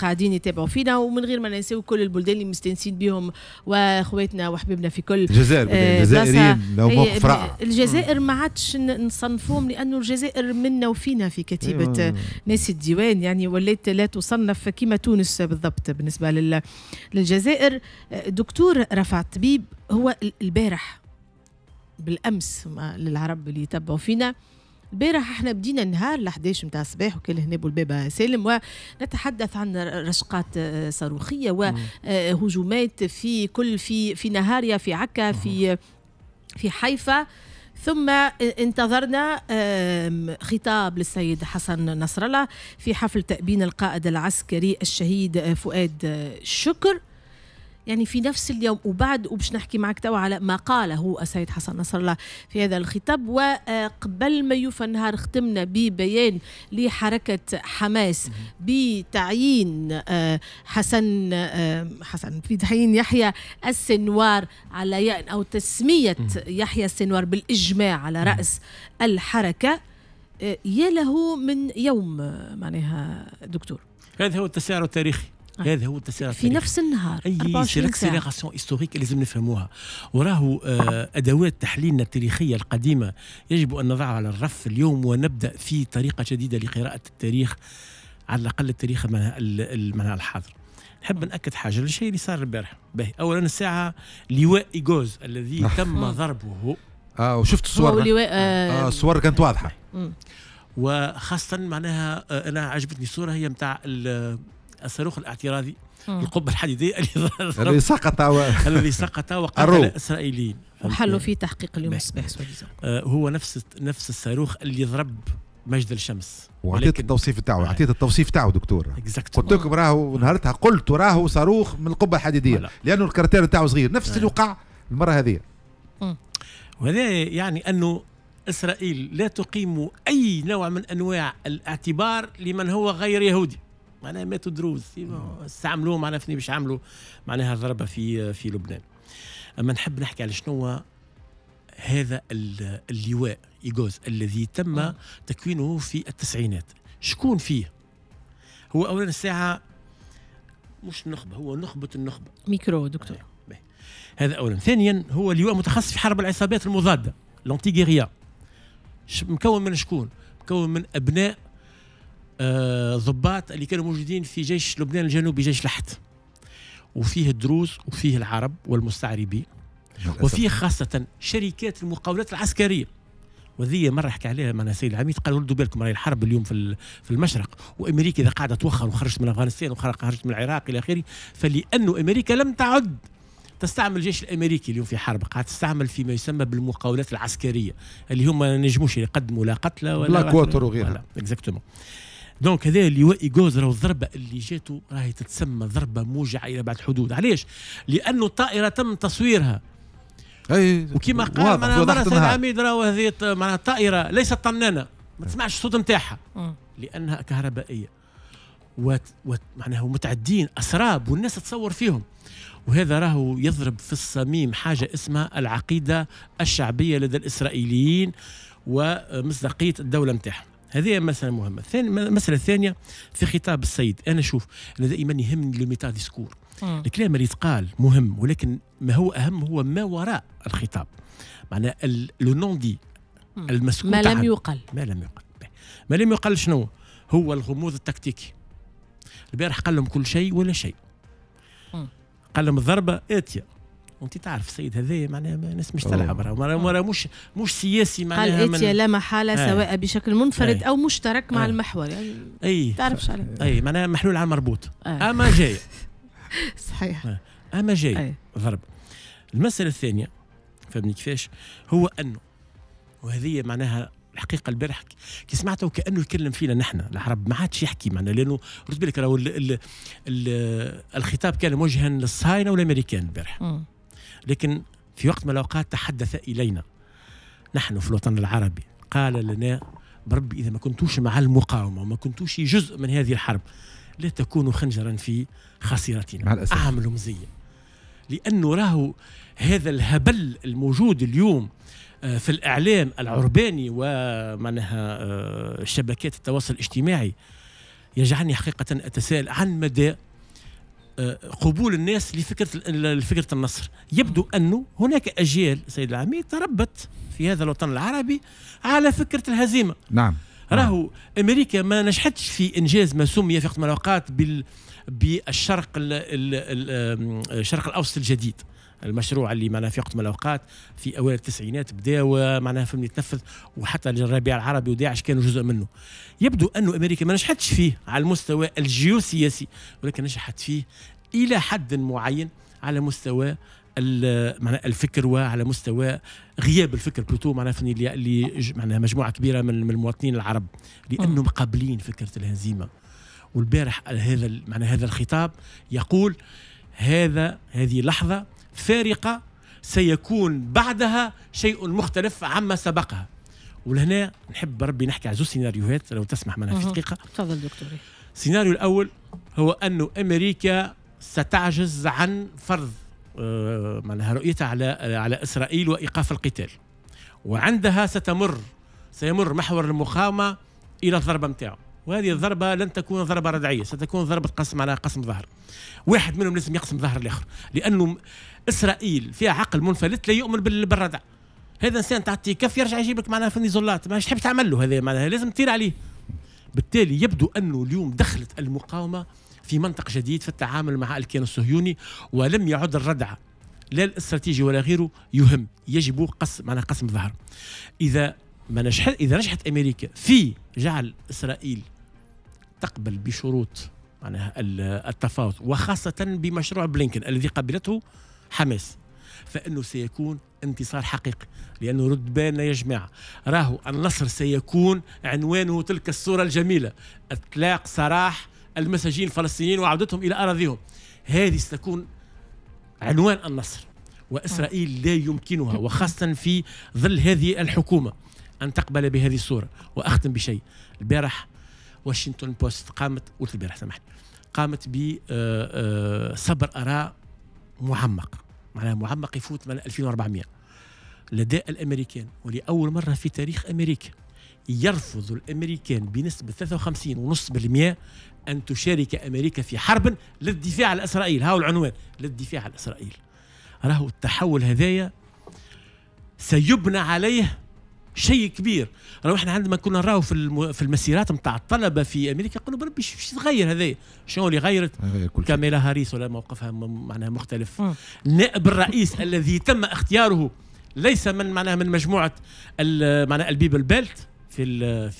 قاعدين يتابعوا فينا ومن غير ما ننساو كل البلدان اللي مستانسين بهم واخواتنا وحبيبنا في كل الجزائر آه الجزائريين لو الجزائر ما عادش نصنفوهم لانه الجزائر منا وفينا في كتيبه أيوة. ناس الديوان يعني ولات لا تصنف كما تونس بالضبط بالنسبه لل... للجزائر آه، دكتور رفعت طبيب هو البارح بالامس للعرب اللي يتبعوا فينا البارح احنا بدينا النهار ل 11 نتاع الصباح وكل هنا بالبابا سالم ونتحدث عن رشقات آه، صاروخيه وهجومات آه، في كل في في نهاريا في عكا في في حيفا ثم آه، انتظرنا خطاب للسيد حسن نصر الله في حفل تأبين القائد العسكري الشهيد فؤاد شكر يعني في نفس اليوم وبعد وباش نحكي معك توا على ما قاله السيد حسن نصر الله في هذا الخطاب وقبل ما يوفى النهار ختمنا ببيان لحركة حماس بتعيين آه، حسن آه، حسن بتعيين يحيى السنوار على أو تسمية يحيى السنوار بالإجماع على رأس الحركة آه، يا له من يوم معناها دكتور هذا هو التسارع التاريخي هذا هو التسير في نفس النهار اي سيليكسيليغاسيون هيستوريك لازم نفهموها وراهو آه، ادوات تحليلنا التاريخيه القديمه يجب ان نضعها على الرف اليوم ونبدا في طريقه جديده لقراءه التاريخ على الاقل التاريخ معناها الحاضر نحب ناكد حاجه الشيء اللي صار البارح باهي اولا الساعه لواء ايغوز الذي نعم. تم ضربه اه وشفت الصور لواء آه،, آه الصور كانت واضحه وخاصه معناها آه، انا عجبتني الصوره هي نتاع الصاروخ الاعتراضي القبه الحديديه الذي سقط الذي سقط وقتل الاسرائيليين وحلوا فيه تحقيق اليوم الصباح آه، هو نفس نفس الصاروخ اللي ضرب مجد الشمس وعطيت التوصيف تاعو آه. عطيت التوصيف تاعو دكتور exactly. قلت لكم راهو نهارتها قلت راهو صاروخ من القبه الحديديه لانه الكارتير تاعو صغير نفس آه. اللي وقع المره هذه وهذا يعني انه اسرائيل لا تقيم اي نوع من انواع الاعتبار لمن هو غير يهودي معناها ماتوا دروز استعملوه معناها فني باش عملوا معناها ضربه في في لبنان اما نحب نحكي على شنو هذا اللواء ايجوز الذي تم آه. تكوينه في التسعينات شكون فيه هو اولا الساعه مش نخبه هو نخبه النخبه ميكرو دكتور آه. هذا اولا ثانيا هو اللواء متخصص في حرب العصابات المضاده لونتي مكون من شكون مكون من ابناء آه، ضباط اللي كانوا موجودين في جيش لبنان الجنوبي جيش لحت وفيه الدروز وفيه العرب والمستعربين وفيه خاصة شركات المقاولات العسكرية وذي مرة حكى عليها معنا سيد العميد قال ردوا بالكم راهي الحرب اليوم في في المشرق وامريكا اذا قاعده توخر وخرجت من افغانستان وخرجت من العراق الى اخره فلانه امريكا لم تعد تستعمل الجيش الامريكي اليوم في حرب قاعد تستعمل فيما يسمى بالمقاولات العسكريه اللي هم ما نجموش يقدموا لا قتلى ولا بلاك ووتر وغيرها اكزاكتومون دونك هذا اللواء ايغوز راهو الضربه اللي جاتو راهي تتسمى ضربه موجعه الى بعد الحدود علاش لانه الطائره تم تصويرها اي وكما قال معناها مرات العميد راهو هذه معناها الطائره ليست طنانه ما نعم. تسمعش الصوت نتاعها لانها كهربائيه وت... وت... معناها متعدين اسراب والناس تصور فيهم وهذا راهو يضرب في الصميم حاجه اسمها العقيده الشعبيه لدى الاسرائيليين ومصداقيه الدوله نتاعهم هذه مسألة مهمة الثاني المسألة الثانية في خطاب السيد أنا شوف أنا دائما يهمني لو ميتا ديسكور الكلام اللي يتقال مهم ولكن ما هو أهم هو ما وراء الخطاب معنى لو نون دي المسؤول ما لم يقل ما لم يقل ما لم يقل شنو هو الغموض التكتيكي البارح قال لهم كل شيء ولا شيء قال لهم الضربة آتية وانت تعرف السيد هذايا معناها الناس مش تلعب راه مش مش سياسي معناها قال اتيا لا محاله آه. سواء بشكل منفرد آه. او مشترك مع آه. المحور يعني اي شو آه. اي معناها محلول على المربوط اما جاي صحيح اما جاي ضرب المساله الثانيه فهمني كيفاش هو انه وهذه معناها الحقيقه البارح كي سمعته كانه يكلم فينا نحن العرب ما عادش يحكي معنا لانه رد بالك الخطاب كان موجها للصهاينه والامريكان البارح لكن في وقت من الأوقات تحدث إلينا نحن في الوطن العربي قال لنا بربي إذا ما كنتوش مع المقاومة وما كنتوش جزء من هذه الحرب لا تكونوا خنجرا في خسيرتنا مع الأسف. أعملوا مزية لأنه راهو هذا الهبل الموجود اليوم آه، في الإعلام العرباني ومعناها آه، شبكات التواصل الاجتماعي يجعلني حقيقة أتساءل عن مدى قبول الناس لفكره لفكره النصر يبدو انه هناك اجيال سيد العميد تربت في هذا الوطن العربي على فكره الهزيمه نعم راهو نعم. امريكا ما نجحتش في انجاز ما سمي في وقت من الاوقات بال بالشرق الشرق الاوسط الجديد المشروع اللي معناها في وقت من الاوقات في اوائل التسعينات بدا ومعناها فهم يتنفذ وحتى الربيع العربي وداعش كانوا جزء منه يبدو انه امريكا ما نجحتش فيه على المستوى الجيوسياسي ولكن نجحت فيه الى حد معين على مستوى الفكر وعلى مستوى غياب الفكر بلوتو معناها فني اللي معناها مجموعه كبيره من المواطنين العرب لانهم قابلين فكره الهزيمه والبارح هذا معنى هذا الخطاب يقول هذا هذه لحظه فارقة سيكون بعدها شيء مختلف عما سبقها ولهنا نحب ربي نحكي على زو سيناريوهات لو تسمح منها في دقيقة تفضل دكتوري السيناريو الأول هو أنه أمريكا ستعجز عن فرض آه، معناها رؤيتها على على إسرائيل وإيقاف القتال وعندها ستمر سيمر محور المقاومة إلى الضربة نتاعو وهذه الضربة لن تكون ضربة ردعية ستكون ضربة قسم على قسم ظهر واحد منهم لازم يقسم ظهر الآخر لأنه إسرائيل فيها عقل منفلت لا يؤمن بالردع هذا إنسان تعطيه كف يرجع يجيب لك معناها في النزولات ما تحب تعمل له هذا معناها لازم تطير عليه بالتالي يبدو أنه اليوم دخلت المقاومة في منطق جديد في التعامل مع الكيان الصهيوني ولم يعد الردع لا الاستراتيجي ولا غيره يهم يجب قسم معناها قسم ظهر إذا ما نجحت إذا نجحت أمريكا في جعل إسرائيل تقبل بشروط معناها التفاوض وخاصة بمشروع بلينكن الذي قبلته حماس فانه سيكون انتصار حقيقي لانه رد بالنا يا جماعه راهو النصر سيكون عنوانه تلك الصوره الجميله اطلاق سراح المساجين الفلسطينيين وعودتهم الى اراضيهم هذه ستكون عنوان النصر واسرائيل لا يمكنها وخاصه في ظل هذه الحكومه ان تقبل بهذه الصوره واختم بشيء البارح واشنطن بوست قامت قلت البارح سمحت قامت ب آه، آه، صبر اراء معمق معناها معمق يفوت من 2400 لدى الامريكان ولاول مره في تاريخ امريكا يرفض الامريكان بنسبه 53.5% ان تشارك امريكا في حرب للدفاع على اسرائيل هاو العنوان للدفاع على اسرائيل راهو التحول هذايا سيبنى عليه شيء كبير انا احنا عندما كنا نراو في الم... في المسيرات نتاع الطلبه في امريكا قالوا بربي شو تغير هذا شنو اللي غيرت كاميلا هاريس ولا موقفها م... معناها مختلف نائب الرئيس الذي تم اختياره ليس من معناها من مجموعه معناها البيبل بيلت في